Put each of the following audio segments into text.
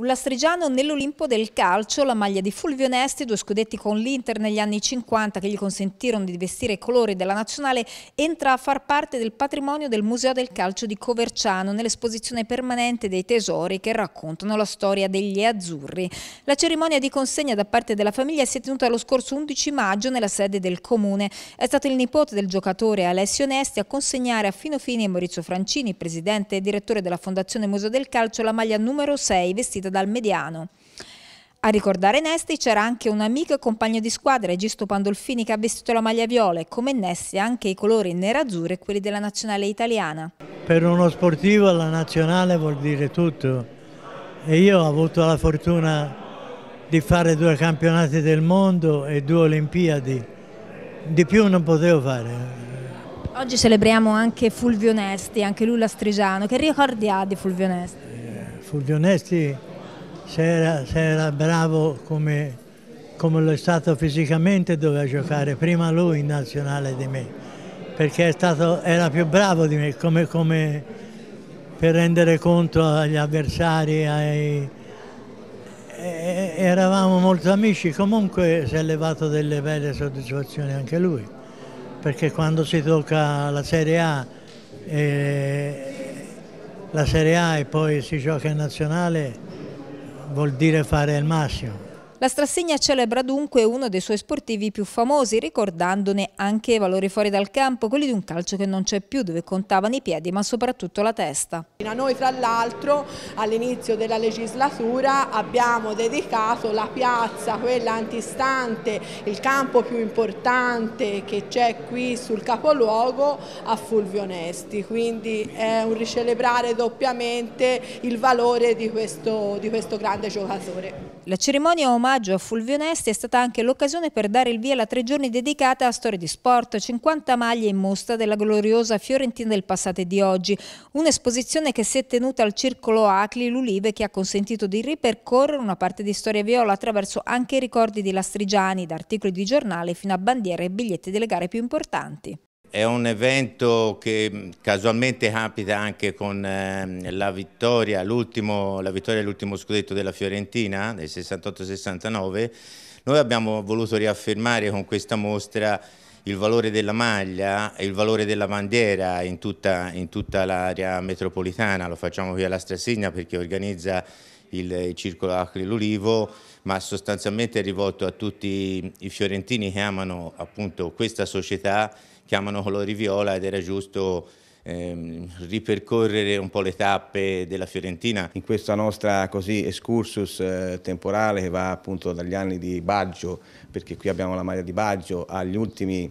Un lastrigiano nell'Olimpo del calcio, la maglia di Fulvio Nesti, due scudetti con l'Inter negli anni 50 che gli consentirono di vestire i colori della nazionale, entra a far parte del patrimonio del Museo del Calcio di Coverciano nell'esposizione permanente dei tesori che raccontano la storia degli azzurri. La cerimonia di consegna da parte della famiglia si è tenuta lo scorso 11 maggio nella sede del comune. È stato il nipote del giocatore Alessio Nesti a consegnare a fino fine Maurizio Francini, presidente e direttore della Fondazione Museo del Calcio, la maglia numero 6 vestita dal mediano. A ricordare Nesti c'era anche un amico e compagno di squadra, Egisto Pandolfini, che ha vestito la maglia viola e come Nesti anche i colori nerazzurri e quelli della nazionale italiana. Per uno sportivo la nazionale vuol dire tutto e io ho avuto la fortuna di fare due campionati del mondo e due Olimpiadi, di più non potevo fare. Oggi celebriamo anche Fulvio Nesti, anche lui lastrigiano, che ricordi ha di Fulvio Nesti? Eh, Fulvio Nesti se era, se era bravo come, come, lo è stato fisicamente doveva giocare prima lui in nazionale di me, perché stato, era più bravo di me come, come per rendere conto agli avversari, ai, eh, eravamo molto amici, comunque si è levato delle belle soddisfazioni anche lui, perché quando si tocca la Serie A, eh, la Serie A e poi si gioca in nazionale vuol dire fare il massimo. La Strassegna celebra dunque uno dei suoi sportivi più famosi, ricordandone anche i valori fuori dal campo, quelli di un calcio che non c'è più, dove contavano i piedi ma soprattutto la testa. A noi tra l'altro all'inizio della legislatura abbiamo dedicato la piazza, quella antistante, il campo più importante che c'è qui sul capoluogo a Fulvio Nesti, quindi è un ricelebrare doppiamente il valore di questo, di questo grande giocatore. La cerimonia Omar omaggio a Fulvio Nesti è stata anche l'occasione per dare il via alla tre giorni dedicata a storie di sport, 50 maglie in mostra della gloriosa Fiorentina del passato e di oggi, un'esposizione che si è tenuta al Circolo Acli Lulive che ha consentito di ripercorrere una parte di storia viola attraverso anche i ricordi di Lastrigiani, da articoli di giornale fino a bandiere e biglietti delle gare più importanti. È un evento che mm, casualmente capita anche con ehm, la vittoria, la vittoria all'ultimo scudetto della Fiorentina del 68-69. Noi abbiamo voluto riaffermare con questa mostra il valore della maglia e il valore della bandiera in tutta, tutta l'area metropolitana, lo facciamo qui alla Strassigna perché organizza il, il circolo Acri l'Ulivo, ma sostanzialmente è rivolto a tutti i fiorentini che amano appunto questa società, che amano colori viola ed era giusto ehm, ripercorrere un po' le tappe della Fiorentina. In questa nostra così excursus eh, temporale che va appunto dagli anni di Baggio, perché qui abbiamo la maglia di Baggio, agli ultimi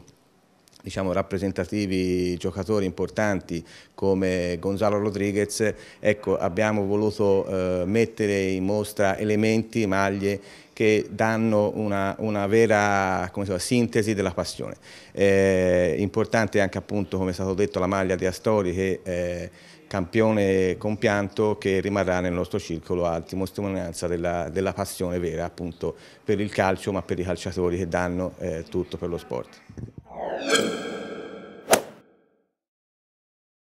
diciamo, rappresentativi giocatori importanti come Gonzalo Rodriguez, ecco, abbiamo voluto eh, mettere in mostra elementi, maglie che danno una, una vera chiama, sintesi della passione. Eh, importante anche appunto, come è stato detto, la maglia di Astori che è campione compianto che rimarrà nel nostro circolo a testimonianza della, della, passione vera appunto per il calcio ma per i calciatori che danno eh, tutto per lo sport. Yeah.